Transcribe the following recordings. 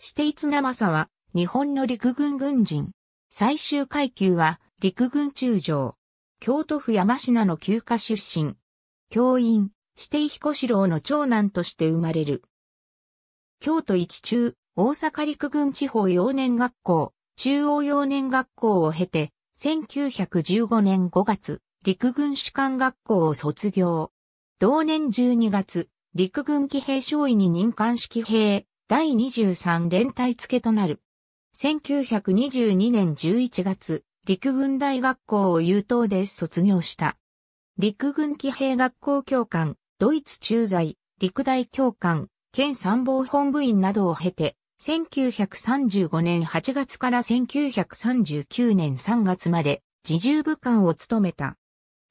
指定津つ正は、日本の陸軍軍人。最終階級は、陸軍中将。京都府山品の休暇出身。教員、指定彦四郎の長男として生まれる。京都一中、大阪陸軍地方幼年学校、中央幼年学校を経て、1915年5月、陸軍士官学校を卒業。同年12月、陸軍騎兵少尉に任官式兵、第23連隊付となる。1922年11月、陸軍大学校を優等で卒業した。陸軍騎兵学校教官、ドイツ駐在、陸大教官、県参謀本部員などを経て、1935年8月から1939年3月まで自重部官を務めた。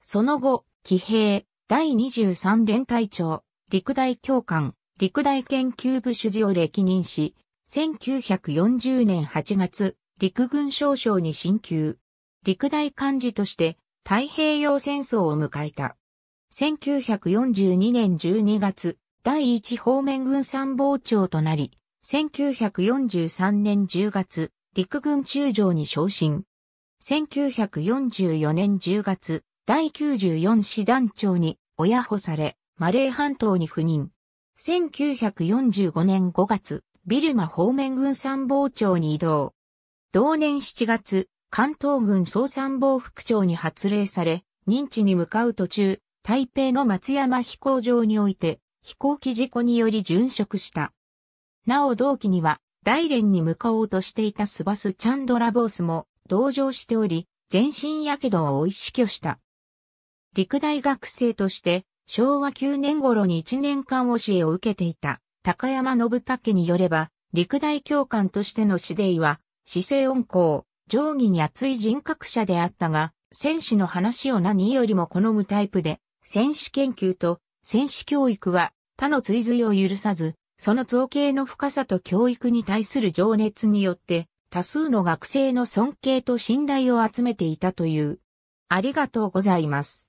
その後、騎兵、第23連隊長、陸大教官、陸大研究部主事を歴任し、1940年8月、陸軍少将に進級。陸大幹事として太平洋戦争を迎えた。1942年12月、第一方面軍参謀長となり、1943年10月、陸軍中将に昇進。1944年10月、第94師団長に親保され、マレー半島に赴任。1945年5月、ビルマ方面軍参謀長に移動。同年7月、関東軍総参謀副長に発令され、認知に向かう途中、台北の松山飛行場において、飛行機事故により殉職した。なお同期には、大連に向かおうとしていたスバス・チャンドラボースも同乗しており、全身火傷を意い死去した。陸大学生として昭和9年頃に1年間教えを受けていた高山信武によれば、陸大教官としての指令は、姿勢温厚、上下に厚い人格者であったが、戦士の話を何よりも好むタイプで、戦士研究と戦士教育は他の追随を許さず、その造形の深さと教育に対する情熱によって、多数の学生の尊敬と信頼を集めていたという。ありがとうございます。